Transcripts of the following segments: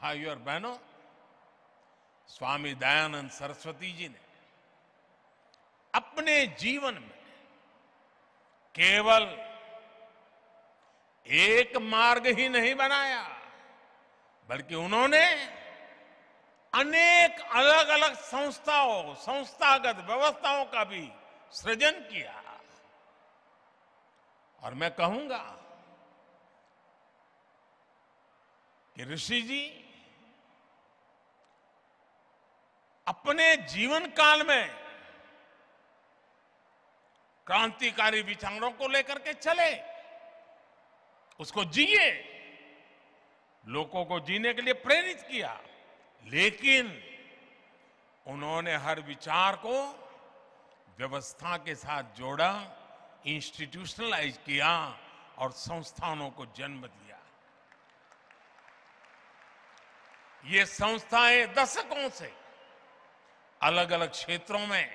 भाइयों और बहनों स्वामी दयानंद सरस्वती जी ने अपने जीवन में केवल एक मार्ग ही नहीं बनाया बल्कि उन्होंने अनेक अलग अलग संस्थाओं संस्थागत व्यवस्थाओं का भी सृजन किया और मैं कहूंगा कि ऋषि जी अपने जीवन काल में क्रांतिकारी विचारों को लेकर के चले उसको जिए लोगों को जीने के लिए प्रेरित किया लेकिन उन्होंने हर विचार को व्यवस्था के साथ जोड़ा इंस्टीट्यूशनलाइज किया और संस्थानों को जन्म दिया ये संस्थाएं दशकों से अलग अलग क्षेत्रों में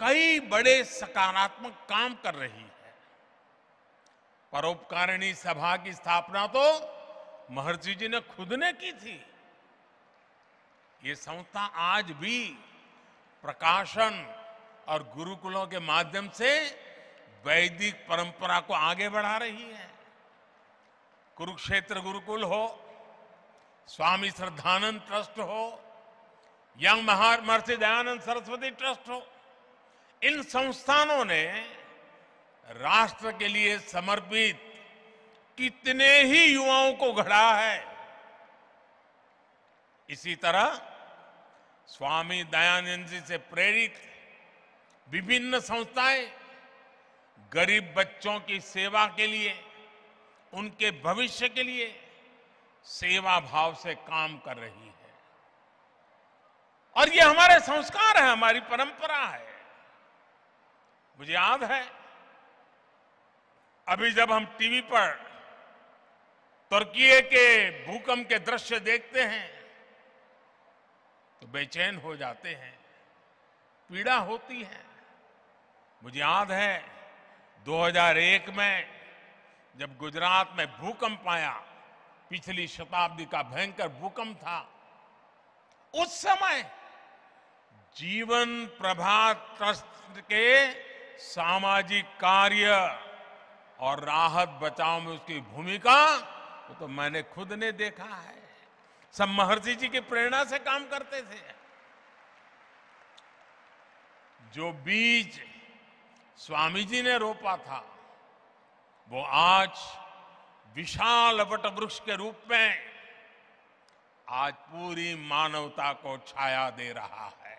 कई बड़े सकारात्मक काम कर रही है परोपकारिणी सभा की स्थापना तो महर्षि जी ने खुद ने की थी ये संस्था आज भी प्रकाशन और गुरुकुलों के माध्यम से वैदिक परंपरा को आगे बढ़ा रही है कुरुक्षेत्र गुरुकुल हो स्वामी श्रद्धानंद ट्रस्ट हो यंग महार महर्षि दयानंद सरस्वती ट्रस्ट हो इन संस्थानों ने राष्ट्र के लिए समर्पित कितने ही युवाओं को घड़ा है इसी तरह स्वामी दयानंद जी से प्रेरित विभिन्न संस्थाएं गरीब बच्चों की सेवा के लिए उनके भविष्य के लिए सेवा भाव से काम कर रही है और ये हमारे संस्कार है हमारी परंपरा है मुझे याद है अभी जब हम टीवी पर तुर्की के भूकंप के दृश्य देखते हैं तो बेचैन हो जाते हैं पीड़ा होती है मुझे याद है 2001 में जब गुजरात में भूकंप आया पिछली शताब्दी का भयंकर भूकंप था उस समय जीवन प्रभा ट्रस्ट के सामाजिक कार्य और राहत बचाव में उसकी भूमिका वो तो मैंने खुद ने देखा है सब महर्षि जी की प्रेरणा से काम करते थे जो बीज स्वामी जी ने रोपा था वो आज विशाल वट वृक्ष के रूप में आज पूरी मानवता को छाया दे रहा है